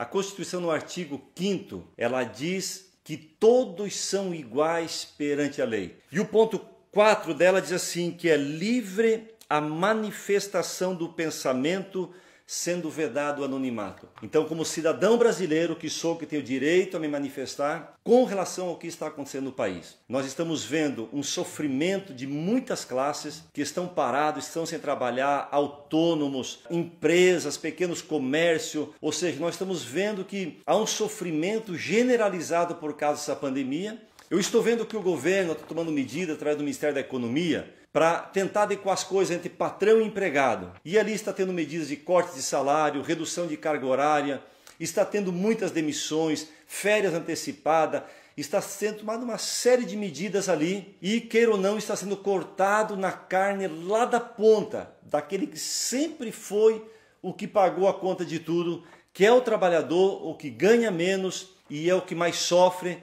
A Constituição, no artigo 5, ela diz que todos são iguais perante a lei. E o ponto 4 dela diz assim: que é livre a manifestação do pensamento sendo vedado o anonimato. Então, como cidadão brasileiro que sou, que tenho direito a me manifestar com relação ao que está acontecendo no país, nós estamos vendo um sofrimento de muitas classes que estão parados, estão sem trabalhar, autônomos, empresas, pequenos comércio, ou seja, nós estamos vendo que há um sofrimento generalizado por causa dessa pandemia eu estou vendo que o governo está tomando medida através do Ministério da Economia para tentar adequar as coisas entre patrão e empregado. E ali está tendo medidas de corte de salário, redução de carga horária, está tendo muitas demissões, férias antecipadas, está sendo tomada uma série de medidas ali e, queira ou não, está sendo cortado na carne lá da ponta, daquele que sempre foi o que pagou a conta de tudo, que é o trabalhador, o que ganha menos e é o que mais sofre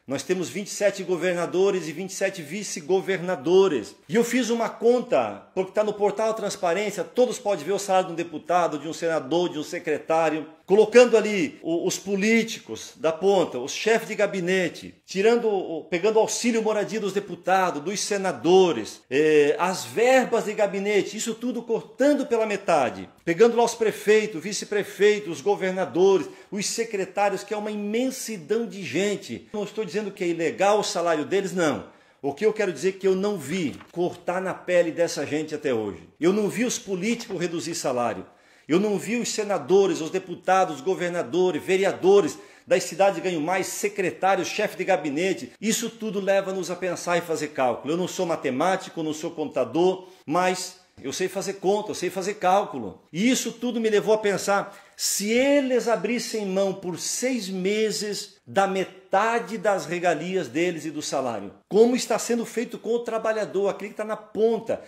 Nós temos 27 governadores e 27 vice-governadores. E eu fiz uma conta, porque está no portal Transparência, todos podem ver o salário de um deputado, de um senador, de um secretário colocando ali os políticos da ponta, os chefes de gabinete, tirando, pegando auxílio moradia dos deputados, dos senadores, eh, as verbas de gabinete, isso tudo cortando pela metade, pegando lá os prefeitos, vice-prefeitos, os governadores, os secretários, que é uma imensidão de gente. Não estou dizendo que é ilegal o salário deles, não. O que eu quero dizer é que eu não vi cortar na pele dessa gente até hoje. Eu não vi os políticos reduzir salário. Eu não vi os senadores, os deputados, governadores, vereadores das cidades ganham mais, secretários, chefe de gabinete. Isso tudo leva-nos a pensar e fazer cálculo. Eu não sou matemático, não sou contador, mas eu sei fazer conta, eu sei fazer cálculo. E isso tudo me levou a pensar: se eles abrissem mão por seis meses da metade das regalias deles e do salário, como está sendo feito com o trabalhador, aquele que está na ponta,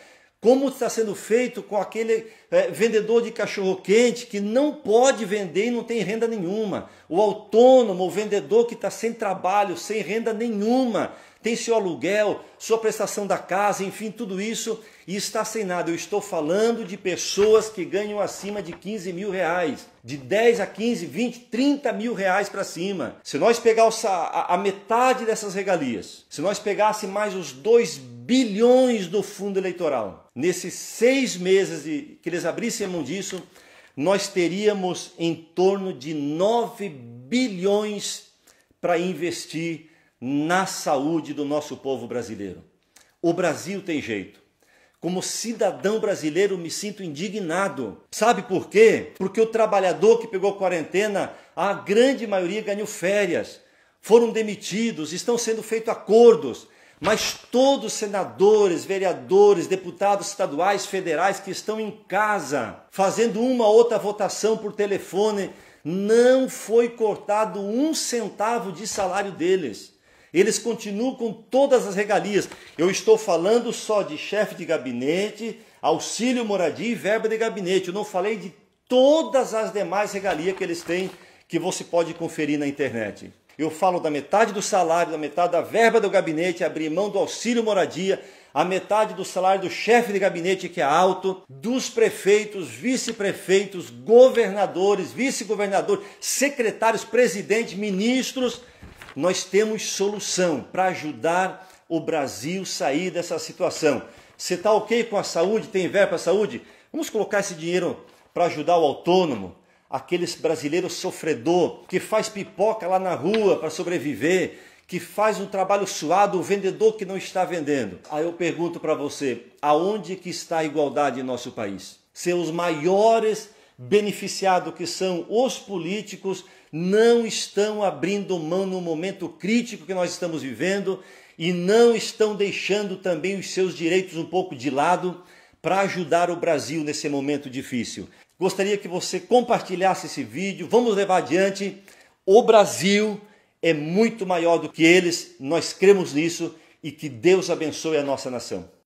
como está sendo feito com aquele é, vendedor de cachorro-quente que não pode vender e não tem renda nenhuma, o autônomo, o vendedor que está sem trabalho, sem renda nenhuma, tem seu aluguel, sua prestação da casa, enfim, tudo isso, e está sem nada. Eu estou falando de pessoas que ganham acima de 15 mil reais, de 10 a 15, 20, 30 mil reais para cima. Se nós pegarmos a, a metade dessas regalias, se nós pegasse mais os 2 bilhões do fundo eleitoral, nesses seis meses de, que eles abrissem mão disso, nós teríamos em torno de 9 bilhões para investir na saúde do nosso povo brasileiro. O Brasil tem jeito. Como cidadão brasileiro, me sinto indignado. Sabe por quê? Porque o trabalhador que pegou quarentena, a grande maioria ganhou férias, foram demitidos, estão sendo feitos acordos. Mas todos os senadores, vereadores, deputados estaduais, federais que estão em casa, fazendo uma ou outra votação por telefone, não foi cortado um centavo de salário deles. Eles continuam com todas as regalias. Eu estou falando só de chefe de gabinete, auxílio moradia e verba de gabinete. Eu não falei de todas as demais regalias que eles têm que você pode conferir na internet. Eu falo da metade do salário, da metade da verba do gabinete, abrir mão do auxílio moradia, a metade do salário do chefe de gabinete, que é alto, dos prefeitos, vice-prefeitos, governadores, vice-governadores, secretários, presidentes, ministros nós temos solução para ajudar o Brasil sair dessa situação. Você está ok com a saúde? Tem verba para a saúde? Vamos colocar esse dinheiro para ajudar o autônomo, aqueles brasileiros sofredor que faz pipoca lá na rua para sobreviver, que faz um trabalho suado, o vendedor que não está vendendo. Aí eu pergunto para você, aonde que está a igualdade em nosso país? Ser os maiores beneficiado que são os políticos, não estão abrindo mão no momento crítico que nós estamos vivendo e não estão deixando também os seus direitos um pouco de lado para ajudar o Brasil nesse momento difícil. Gostaria que você compartilhasse esse vídeo. Vamos levar adiante. O Brasil é muito maior do que eles, nós cremos nisso e que Deus abençoe a nossa nação.